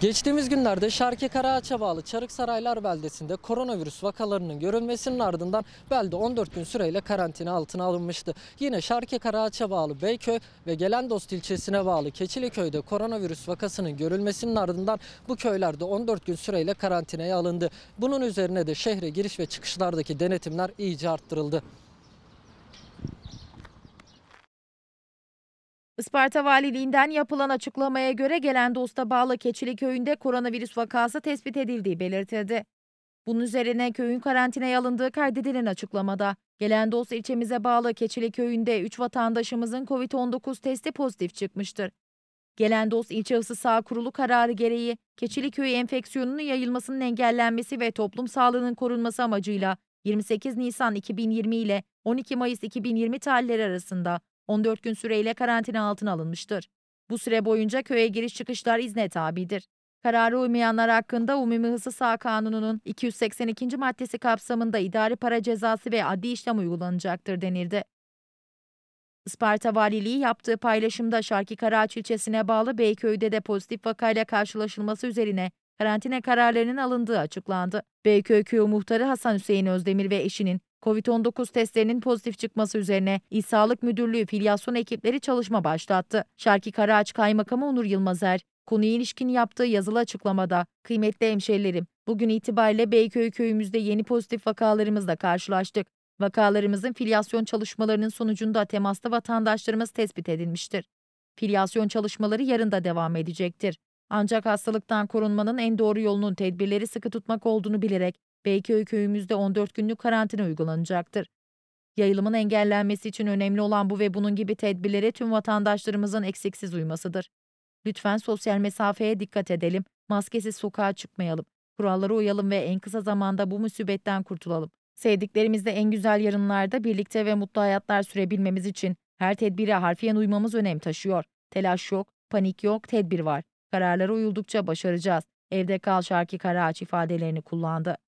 Geçtiğimiz günlerde Şarkı Karaağaç'a bağlı Çarık Saraylar beldesinde koronavirüs vakalarının görülmesinin ardından belde 14 gün süreyle karantina altına alınmıştı. Yine Şarkı Karaağaç'a bağlı Beyköy ve Gelendost ilçesine bağlı Keçili köyde koronavirüs vakasının görülmesinin ardından bu köylerde 14 gün süreyle karantinaya alındı. Bunun üzerine de şehre giriş ve çıkışlardaki denetimler iyice arttırıldı. Isparta Valiliğinden yapılan açıklamaya göre gelen dosta bağlı Keçili köyünde koronavirüs vakası tespit edildiği belirtildi. Bunun üzerine köyün karantinaya alındığı kaydedilen açıklamada gelen dost ilçemize bağlı Keçili köyünde 3 vatandaşımızın COVID-19 testi pozitif çıkmıştır. Gelen dost ilçe hıfzı sağ kurulu kararı gereği Keçili köyü enfeksiyonunun yayılmasının engellenmesi ve toplum sağlığının korunması amacıyla 28 Nisan 2020 ile 12 Mayıs 2020 tarihleri arasında 14 gün süreyle karantina altına alınmıştır. Bu süre boyunca köye giriş çıkışlar izne tabidir. Kararı uymayanlar hakkında Umumi Hısı Sağ Kanunu'nun 282. maddesi kapsamında idari para cezası ve adli işlem uygulanacaktır denildi. Isparta Valiliği yaptığı paylaşımda Şarki Karaağaç ilçesine bağlı Beyköy'de de pozitif vakayla karşılaşılması üzerine karantina kararlarının alındığı açıklandı. Beyköy Köyü Muhtarı Hasan Hüseyin Özdemir ve eşinin Covid-19 testlerinin pozitif çıkması üzerine İl Sağlık Müdürlüğü filyasyon ekipleri çalışma başlattı. Şarki Karaağaç Kaymakamı Onur Yılmazer, konuya ilişkin yaptığı yazılı açıklamada, kıymetli hemşerilerim, bugün itibariyle Beyköy köyümüzde yeni pozitif vakalarımızla karşılaştık. Vakalarımızın filyasyon çalışmalarının sonucunda temasta vatandaşlarımız tespit edilmiştir. Filyasyon çalışmaları yarın da devam edecektir. Ancak hastalıktan korunmanın en doğru yolunun tedbirleri sıkı tutmak olduğunu bilerek Beyköy köyümüzde 14 günlük karantina uygulanacaktır. Yayılımın engellenmesi için önemli olan bu ve bunun gibi tedbirlere tüm vatandaşlarımızın eksiksiz uymasıdır. Lütfen sosyal mesafeye dikkat edelim, maskesiz sokağa çıkmayalım, kurallara uyalım ve en kısa zamanda bu musibetten kurtulalım. Sevdiklerimizle en güzel yarınlarda birlikte ve mutlu hayatlar sürebilmemiz için her tedbire harfiyen uymamız önem taşıyor. Telaş yok, panik yok, tedbir var. Kararlara uyuldukça başaracağız. Evde kal şarkı Karaağaç ifadelerini kullandı.